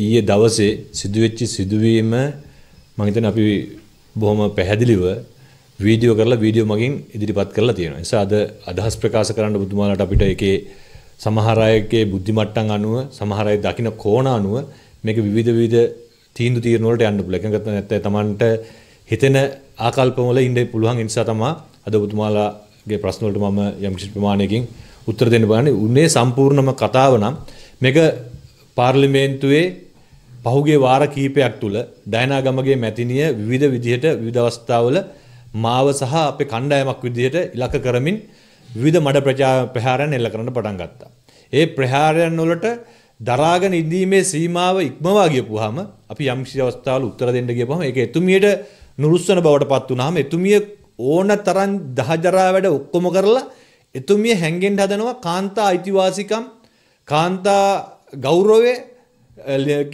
ඊයේ දවසේ සිදුවෙච්චි සිදුවීම මම හිතන්නේ අපි බොහොම පැහැදිලිව වීඩියෝ කරලා වීඩියෝ මගින් ඉදිරිපත් කරලා තියෙනවා. ඒ නිසා අද අදහස් ප්‍රකාශ කරන්න බුදුමාලාට අපිට ඒකේ සමහර අයගේ බුද්ධි මට්ටම් අනුව සමහර අය දකින කෝණ අනුව මේක විවිධ විවිධ තීන්දු තීරණ වලට යන්න පුළුවන්. එකකට නැත්නම් Tamanට හිතෙන ආකල්ප වල ඉන්න පුළුවන්. ඒ නිසා තමයි අද බුදුමාලාගේ ප්‍රශ්න වලට මම යම් කිසි ප්‍රමාණයකින් උත්තර දෙන්න බලන්නේ. උන්නේ සම්පූර්ණම කතාව නම් මේක පාර්ලිමේන්තුවේ පහුගේ වාර කීපයක් තුළ ඩයනාගමගේ මැතිනිය විවිධ විදිහට විදවස්ථාවල මාව සහ අපේ කණ්ඩායමක් විදිහට ඉලක කරමින් විවිධ මඩ ප්‍රචා ප්‍රහාරයන් එල්ල කරන්න පටන් ගත්තා. ඒ ප්‍රහාරයන් වලට දරාගෙන ඉඳීමේ සීමාව ඉක්මවා ගියපුවාම අපි යම්කිසි අවස්ථාවල උත්තර දෙන්න ගියපුවාම ඒක එතුමියට නුරුස්සන බවට පත් වුනහම එතුමිය ඕන තරම් දහජරා වැඩ ඔක්කොම කරලා එතුමිය හැංගෙන්න හදනවා කාන්තා අයිතිවාසිකම් කාන්තා ගෞරෝවේ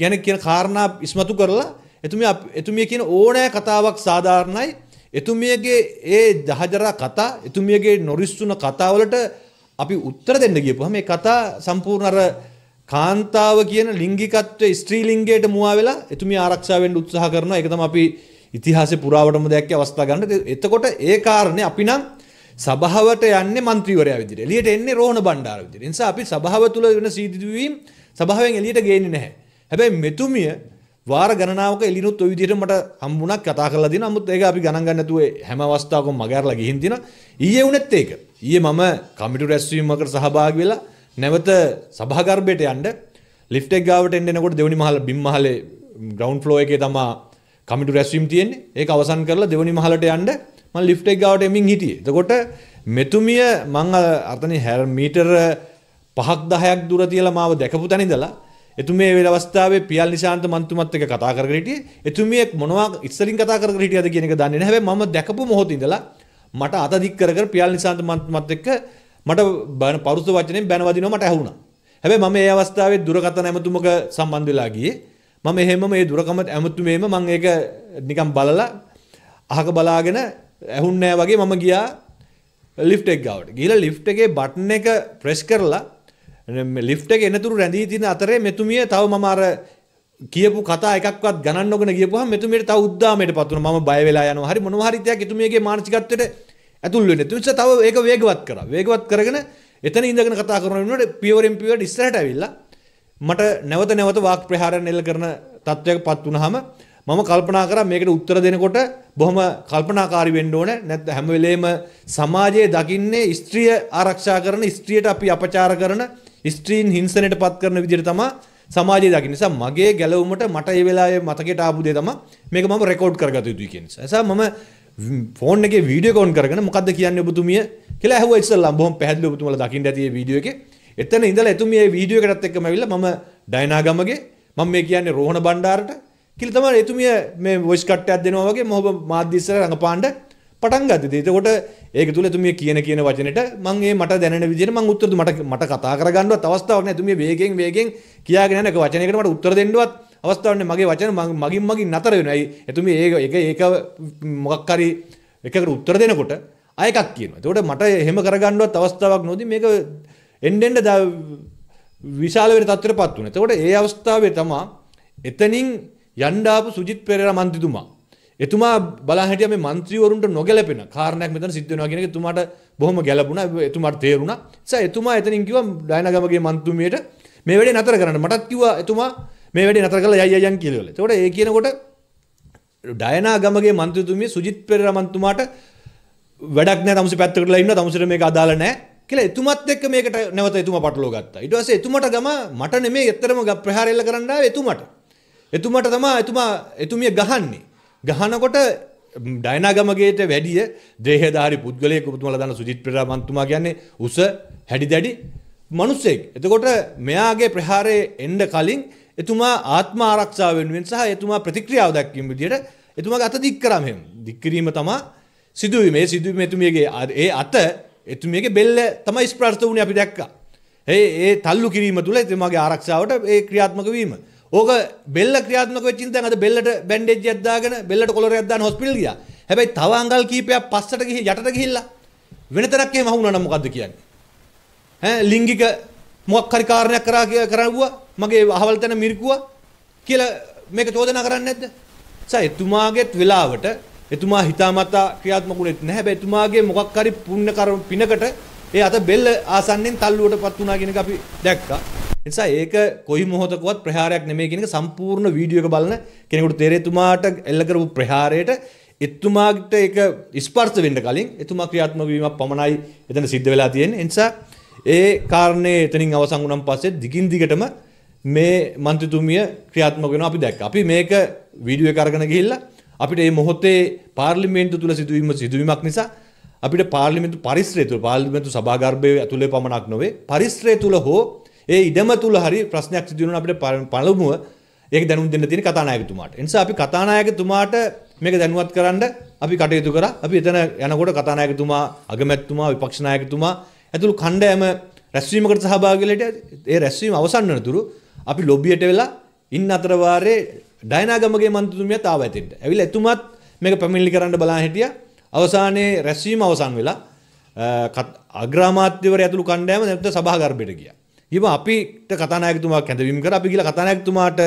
ගැන කියන කාරණා ඉස්මතු කරලා එතුම එතුමිය කියන ඕනෑ කතාවක් සාධාරණයි එතුමියගේ ඒ දහජරා කතා එතුමියගේ නොරිස්සුන කතාවලට අපි උත්තර දෙන්න ගියපුහම මේ කතා සම්පූර්ණ අර කාන්තාව කියන ලිංගිකත්වය ස්ත්‍රීලිංගයට මුවා වෙලා එතුමිය ආරක්ෂාවෙන් උත්සාහ කරන එක තමයි අපි ඉතිහාසයේ පුරාවටම දැක්ක අවස්ථා ගන්න. එතකොට ඒ කාරණේ අපි නම් සභාවට යන්නේ മന്ത്രിවරයා විදිහට. එළියට එන්නේ රෝහණ බණ්ඩාර විදිහට. ඒ නිසා අපි සභාව තුළ වෙන සීදිදුවීම් සභාවෙන් එළියට ගේන්නේ නැහැ. හැබැයි මෙතුමිය වාර ගණනාවක එළිනුත් ඔය විදිහට මට හම්බුණා කතා කරලා දෙනවා. නමුත් ඒක අපි ගණන් ගන්න නැතුව හැම අවස්ථාවකම මගහැරලා ගිහින් දිනා. ඊයේ වුණත් ඒක. ඊයේ මම කමිටු රැස්වීමකට සහභාගී වෙලා නැවත සභාගර්භයට යන්න ලිෆ්ට් එක ගාවට එන්න එනකොට දෙවනි මහල බිම් මහලේ ග්‍රවුන්ඩ් ෆ්ලෝ එකේ තමා කමිටු රැස්වීම තියෙන්නේ. ඒක අවසන් කරලා දෙවනි මහලට යන්න මම ලිෆ්ට් එක ගාවට එමින් හිටියේ. එතකොට මෙතුමිය මම අතන හැර මීටර පහක් දහයක් දුර තියලා මාව දැකපු තැනිදලා එතුමේ වෙල අවස්ථාවේ පියල් නිශාන්ත මන්තුමත් එක්ක කතා කරගෙන හිටියේ එතුමියෙක් මොනවා ඉස්සරින් කතා කරගෙන හිටියද කියන එක දන්නේ නැහැ හැබැයි මම දැකපු මොහොතේ ඉඳලා මට අත දික් කර කර පියල් නිශාන්ත මන්තුමත් එක්ක මට බන පරුස වචනෙන් බැන වදිනවා මට ඇහුණා හැබැයි මම ඒ අවස්ථාවේ දුරකථන ඇමතුමක සම්බන්ධ වෙලා ගියේ මම එහෙම මේ දුරකම ඇමතුමේම මම ඒක නිකන් බලලා අහක බලාගෙන ඇහුන්නේ වගේ මම ගියා ලිෆ්ට් එක ගාවට. ගිහලා ලිෆ්ට් එකේ බටන් එක ප්‍රෙස් කරලා ලිෆ්ට එනතුරු රැඳී තින අතරේ මෙතුමිය තව මමාර කියපු කතා එකක්වත් ගණන්නගෙන කියපුවා මෙතුමියට තව උද්දාමයට පත් වුණා මම බය වෙලා යනවා හරි මොනවා හරි දෙයක් එතුමියගේ මානසිකත්වයට ඇතුල් වෙන. ඒ නිසා තව ඒක වේගවත් කරා. වේගවත් කරගෙන එතන ඉඳගෙන කතා කරන වෙනකොට පියවරෙන් පියවරට ඉස්සරහට ඇවිල්ලා මට නැවත නැවත වාක් ප්‍රහාරයන් එල්ල කරන තත්වයක පත් වුණාම මම කල්පනා කරා මේකට උත්තර දෙනකොට බොහොම කල්පනාකාරී වෙන්න ඕනේ නැත්නම් හැම වෙලේම සමාජයේ දකින්නේ ස්ත්‍රිය ආරක්ෂා කරන ස්ත්‍රියට අපි අපචාර කරන ස්ත්‍රීන් හිංසනයට පත් කරන විදිහට තමයි සමාජය දකින්න. නිසා මගේ ගැලවුමට මට ඒ වෙලාවේ මතකයට ආපු දේ තමයි මේක මම රෙකෝඩ් කරගත යුතුයි කියන නිසා. එසා මම ෆෝන් එකේ වීඩියෝ කෝන් කරගෙන මොකද්ද කියන්නේ ඔබතුමිය කියලා ඇහුවා ඉස්සල්ලා. බොහොම පැහැදිලිව ඔබතුමලා දකින්න ඇති මේ වීඩියෝ එකේ. එතන ඉඳලා එතුමිය මේ වීඩියෝ එකටත් එක්කම ඇවිල්ලා මම ඩයනාගමගේ මම මේ කියන්නේ රෝහණ බණ්ඩාරට කියලා තමයි එතුමිය මේ වොයිස් කට් එකක් දෙනවා වගේ මොහොම මාධ්‍ය ඉස්සර රඟපාන්න පටන් ගත්තේ. එතකොට ඒක තුල එතුමිය කියන කියන වචනෙට මම ඒ මට දැනෙන විදිහට මම උත්තර මට මට කතා කරගන්නවත් අවස්ථාවක් නැහැ. එතුමිය වේගෙන් වේගෙන් කියාගෙන යන එක වචනයකට මට උත්තර දෙන්නවත් අවස්ථාවක් නැහැ. මගේ වචන මගින් මගින් නතර වෙනවා. එතුමිය ඒක ඒක මොකක් හරි එකකට උත්තර දෙනකොට ආය එකක් කියනවා. එතකොට මට එහෙම කරගන්නවත් අවස්ථාවක් නොදී මේක එන්නෙන්ද විශාල වෙන තත්ත්වයටපත් වුණා. එතකොට ඒ අවස්ථාවේ තමයි එතනින් යන්න ආපු සුජිත් පෙරේරා මන්ත්‍රීතුමා එතුමා බලාහිටිය මේ මන්ත්‍රීවරුන්ට නොගැලපෙන කාරණයක් මෙතන සිද්ධ වෙනවා කියන එක එතුමාට බොහොම ගැළපුණා එතුමාට තේරුණා. ඒසයි එතුමා එතනින් කිව්වා ඩයනගමගේ මන්තුමියට මේ වැඩේ නතර කරන්න. මටත් කිව්වා එතුමා මේ වැඩේ නතර කරලා යයි යයන් කියලා. එතකොට ඒ කියනකොට ඩයනගමගේ මන්ත්‍රීතුමිය සුජිත් පෙරේරා මන්තුමාට වැඩක් නැහැ තමුසේ පැත්තකටලා ඉන්න තමුසේට මේක අදාළ නැහැ. කියලා එතුමත් එක්ක මේකට නැවත එතුමා පටලවා ගත්තා. ඊට පස්සේ එතුමට ගම මට නෙමෙයි ඇත්තරම ප්‍රහාරය එල්ල කරන්න ආවේ එතුමට. එතුමට තමයි එතුමා එතුමිය ගහන්නේ. ගහනකොට ඩයිනාගමගේට වැඩිය දේහධාරි පුද්ගලයෙක් උතුමලා දන්න සුජිත් ප්‍රේරා මන්තුමා කියන්නේ උස හැඩි දැඩි මිනිසෙක්. එතකොට මෙයාගේ ප්‍රහාරයේ එන්න කලින් එතුමා ආත්ම ආරක්ෂාව වෙනුවෙන් සහ එතුමා ප්‍රතික්‍රියාව දැක්වීම විදිහට එතුමාගේ අත දික් කරා මෙහෙම. දික් කිරීම තමයි සිදුවීම. ඒ සිදුවීම එතුමියගේ ඒ අත එතුමියගේ බෙල්ල තමයි ස්පර්ශ වුණේ අපි දැක්කා. ඒ ඒ තල්ලු කිරීම තුළ එතුමාගේ ආරක්ෂාවට ඒ ක්‍රියාත්මක වීම. ඕක බෙල්ල ක්‍රියාත්මක වෙච්ච ඉඳන් අද බෙල්ලට බැන්ඩේජ් එකක් දාගෙන බෙල්ලට කොලරයක් දාන හොස්පිටල් ගියා. හැබැයි තව අඟල් කීපයක් පස්සට ගිහින් යටට ගිහිල්ලා වෙන තැනක් එහෙම වුණා නම් මොකද්ද කියන්නේ? ඈ ලිංගික මොකක් හරි කාරණයක් කරා කරවුවා මගේ අහවල් තැන මිරිකුවා කියලා මේක චෝදනා කරන්නේ නැද්ද? සෑ එතුමාගේත් වෙලාවට එතුමා හිතාමතා ක්‍රියාත්මක වුණෙත් නැහැ. හැබැයි එතුමාගේ මොකක් හරි පුණ්‍ය කර්ම පිනකට ඒ අත බෙල්ල ආසන්නෙන් තල්ලුවටපත් වුණා කියන එක අපි දැක්කා. නිසා ඒක කොයි මොහොතකවත් ප්‍රහාරයක් නෙමෙයි කියන එක සම්පූර්ණ වීඩියෝ එක බලන කෙනෙකුට තේරෙතුමාට එල්ල කරපු ප්‍රහාරයට එතුමාට ඒක ස්පර්ශ වෙන්න කලින් එතුමා ක්‍රියාත්මක වීමක් පමණයි එතන සිද්ධ වෙලා තියෙන්නේ. ඒ නිසා ඒ කාරණේ එතනින් අවසන් වුණන් පස්සේ දිගින් දිගටම මේ මන්ත්‍රීතුමිය ක්‍රියාත්මක වෙනවා අපි දැක්කා. අපි මේක වීඩියෝ එක අරගෙන ගිහිල්ලා අපිට මේ මොහොතේ පාර්ලිමේන්තු තුල සිදුවීම සිදුවීමක් නිසා අපිට පාර්ලිමේන්තු පරිසරය තුල පාර්ලිමේන්තු සභාගර්භයේ ඇතුලේ පමණක් නොවේ පරිසරය තුල හෝ ඒ ඉඩම තුල හරි ප්‍රශ්නයක් සිදු වෙනවා අපිට පළමුව ඒක දැනුම් දෙන්න තියෙන කතානායකතුමාට. ඒ නිසා අපි කතානායකතුමාට මේක දැනුවත් කරන්න අපි කටයුතු කරා. අපි එතන යනකොට කතානායකතුමා, අගමැතිතුමා, විපක්ෂ නායකතුමා ඇතුළු කණ්ඩායම රැස්වීමකට සහභාගී වෙලට ඒ රැස්වීම අවසන් වෙනතුරු අපි ලොබියට වෙලා ඉන්න අතර වාරේ ඩයනාගමගේ මන්ත්‍රතුමියත් ආවා එතෙන්ට. ඇවිල්ලා එතුමත් මේක පැමිණිලි කරන්න බලන් හිටියා. අවසානයේ රැස්වීම අවසන් වෙලා අග්‍රාමාත්‍යවරය ඇතුළු කණ්ඩායම නැවත සභාගර්භයට ගියා. ඉම අපිට කතනායකතුමා කැඳවීම කර අපි කියලා කතනායකතුමාට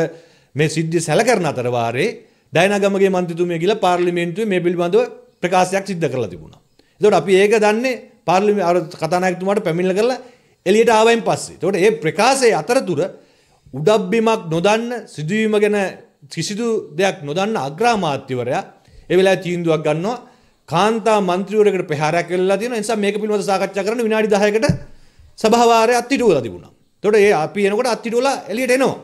මේ සිද්ධිය සැලකරන අතර වාරේ ඩයනගමගේ මන්ත්‍රීතුමිය කියලා පාර්ලිමේන්තුවේ මේ පිළිබඳව ප්‍රකාශයක් සිද්ධ කරලා තිබුණා. එතකොට අපි ඒක දන්නේ පාර්ලිමේ අර කතනායකතුමාට පැමිණිලා කරලා එළියට ආවයින් පස්සේ. එතකොට මේ ප්‍රකාශයේ අතරතුර උඩබ්බිමක් නොදන්න සිදුවීම ගැන කිසිදු දෙයක් නොදන්න අග්‍රාමාත්‍යවරයා ඒ වෙලාවේ තීන්දුවක් ගන්නවා කාන්තා මන්ත්‍රීවරයෙකුට ප්‍රහාරයක් වෙලා තියෙනවා. ඒ නිසා මේක පිළිබඳව සාකච්ඡා කරන්න විනාඩි 10කට සභාවාරය අත්තිට වල තිබුණා. එතකොට ඒ අපි එනකොට අත්තිට වල එළියට එනවා.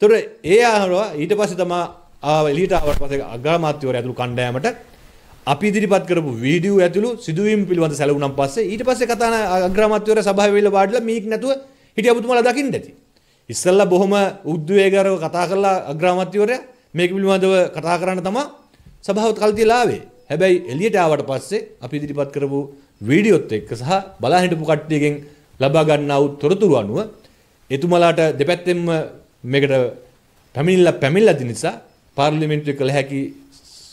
එතකොට ඒ ආහාරවා ඊට පස්සේ තමයි ආව එළියට ආවට පස්සේ අග්‍රාමාත්‍යවරයා ඇතුළු කණ්ඩායමට අපි ඉදිරිපත් කරපු වීඩියෝ ඇතුළු සිදුවීම් පිළිබඳ සැලවුණන් පස්සේ ඊට පස්සේ කතාන අග්‍රාමාත්‍යවරයා සභාවේ වෙලා වාඩිලා මීක් නැතුව හිටිය ඔබතුමාලා දකින්න ඇති. ඉස්සල්ලා බොහොම උද්වේගකරව කතා කරලා අග්‍රාමාත්‍යවරයා මේක පිළිබඳව කතා කරන්න තමයි සභාවත් කල් තියලා ආවේ. හැබැයි එළියට ආවට පස්සේ අපි ඉදිරිපත් කරපු වීඩියෝත් එක්ක සහ බලා හිටපු කට්ටියගෙන් ලබා ගන්නා වූ තොරතුරු අනුව එතුමලාට දෙපැත්තෙන්ම මේකට පැමිණිලා පැමිණලා තියෙන නිසා පාර්ලිමේන්තුවේ කළ හැකි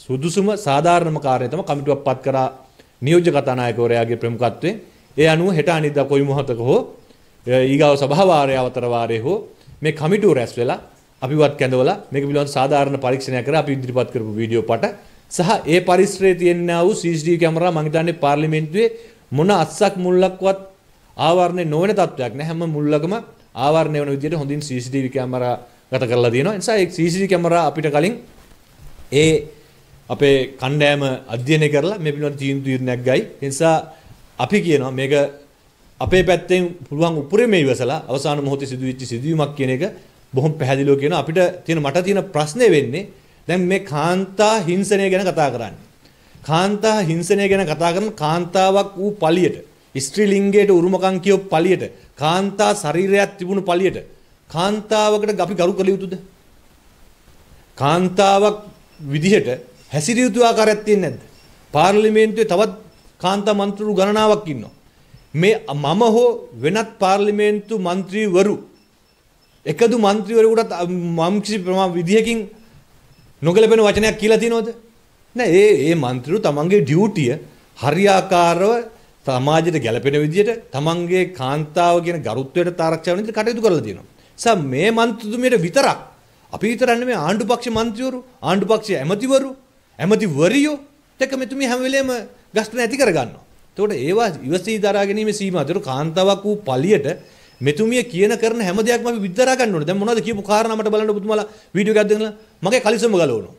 සුදුසුම සාධාරණම කාර්යය තමයි කමිටුවක් පත් කරා නියෝජ්‍ය කතානායකවරයාගේ ප්‍රමුඛත්වයෙන් ඒ අනුව හෙට අනිද්දා කොයි මොහොතක හෝ ඊගාව සභාවාරය අවතර වාරයේ හෝ මේ කමිටුව රැස් වෙලා අපිවත් කැඳවලා මේක පිළිබඳ සාධාරණ පරීක්ෂණයක් කර අපි ඉදිරිපත් කරපු වීඩියෝ පට සහ ඒ පරිසරයේ තියෙනා වූ CCTV කැමරා මම හිතන්නේ පාර්ලිමේන්තුවේ මොන අස්සක් මුල්ලක්වත් ආවරණය නොවන තත්වයක් නෑ හැම මුල්ලකම ආවරණය වෙන විදිහට හොඳින් CCTV කැමරා ගත කරලා තියෙනවා. ඒ නිසා ඒ CCTV කැමරා අපිට කලින් ඒ අපේ කණ්ඩෑම අධ්‍යයනය කරලා මේ පිළිබඳ තීන්දුව තීරණයක් ගයි. ඒ නිසා අපි කියනවා මේක අපේ පැත්තෙන් පුළුවන් උපරිම ඉවසලා අවසාන මොහොතේ සිදුවෙච්ච සිදුවීමක් කියන එක බොහොම පැහැදිලිව කියන අපිට තියෙන මට තියෙන ප්‍රශ්නේ වෙන්නේ දැන් මේ කාන්තා හිංසනය ගැන කතා කරන්නේ. කාන්තා හිංසනය ගැන කතා කරන කාන්තාවක් වූ පලියට ස්ත්‍රී ලිංගයට උරුමකම් කියෝ පළියට කාන්තා ශරීරයක් තිබුණු පළියට කාන්තාවකට අපි ගරු කළ යුතුද? කාන්තාවක් විදිහට හැසිරිය යුතු ආකාරයක් තියෙන්නේ නැද්ද? පාර්ලිමේන්තුවේ තවත් කාන්තා මන්ත්‍රීවරු ගණනාවක් ඉන්නවා. මේ මම හෝ වෙනත් පාර්ලිමේන්තු මන්ත්‍රීවරු එකදු මන්ත්‍රීවරයෙකුටත් මම් කිසි විදිහකින් නොගැලපෙන වචනයක් කියලා තියෙනවද? නෑ ඒ ඒ මන්ත්‍රීරු තමන්ගේ ඩියුටිය හරියාකාරව සමාජයට ගැලපෙන විදිහට තමන්ගේ කාන්තාව කියන ගරුත්වයට ආරක්ෂා වෙන විදිහට කටයුතු කරලා තියෙනවා. නිසා මේ මන්ත්‍රීතුමියට විතරක් අපි විතරක් නෙමෙයි ආණ්ඩුපක්ෂ මන්ත්‍රීවරු, ආණ්ඩුපක්ෂ ඇමතිවරු, ඇමතිවරියෝ දෙක මෙතුමිය හැම වෙලේම ගස්න ඇති කරගන්නවා. එතකොට ඒවා ඉවසී දරා ගැනීමේ සීමා. ඒතර කාන්තාවක් වූ පලියට මෙතුමිය කියන කරන හැම දෙයක්ම අපි විද්දරා ගන්න ඕනේ. දැන් මොනවද කියපු කාරණා මට බලන්න ඔබතුමාලා වීඩියෝ එකක් දෙන්නලා මගේ කලිසම ගලවනවා.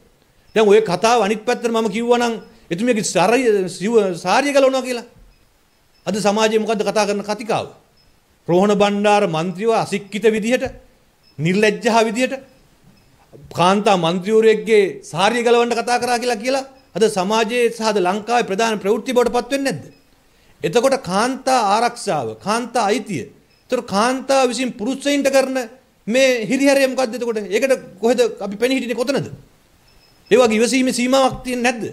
දැන් ওই කතාව අනිත් පැත්තට මම කිව්වා නම් එතුමියගේ සාරිය ගලවනවා කියලා අද සමාජයේ මොකද්ද කතා කරන කතිකාව? රෝහණ බණ්ඩාර മന്ത്രിව අසික්කිත විදිහට, නිර්ලැජ්ජහ විදිහට කාන්තා മന്ത്രിවරයෙක්ගේ සාරිය ගලවන්න කතා කරා කියලා කියලා අද සමාජයේ සහ අද ලංකාවේ ප්‍රධාන ප්‍රවෘත්ති බවට පත් වෙන්නේ නැද්ද? එතකොට කාන්තා ආරක්ෂාව, කාන්තා අයිතිය. ඒතර කාන්තාව විසින් පුරුෂයින්ට කරන මේ හිරිහැරය මොකද්ද එතකොට? ඒකට කොහෙද අපි පෙනී හිටින්නේ කොතනද? ඒ වගේ ඉවසීමේ සීමාවක් තියෙන්නේ නැද්ද?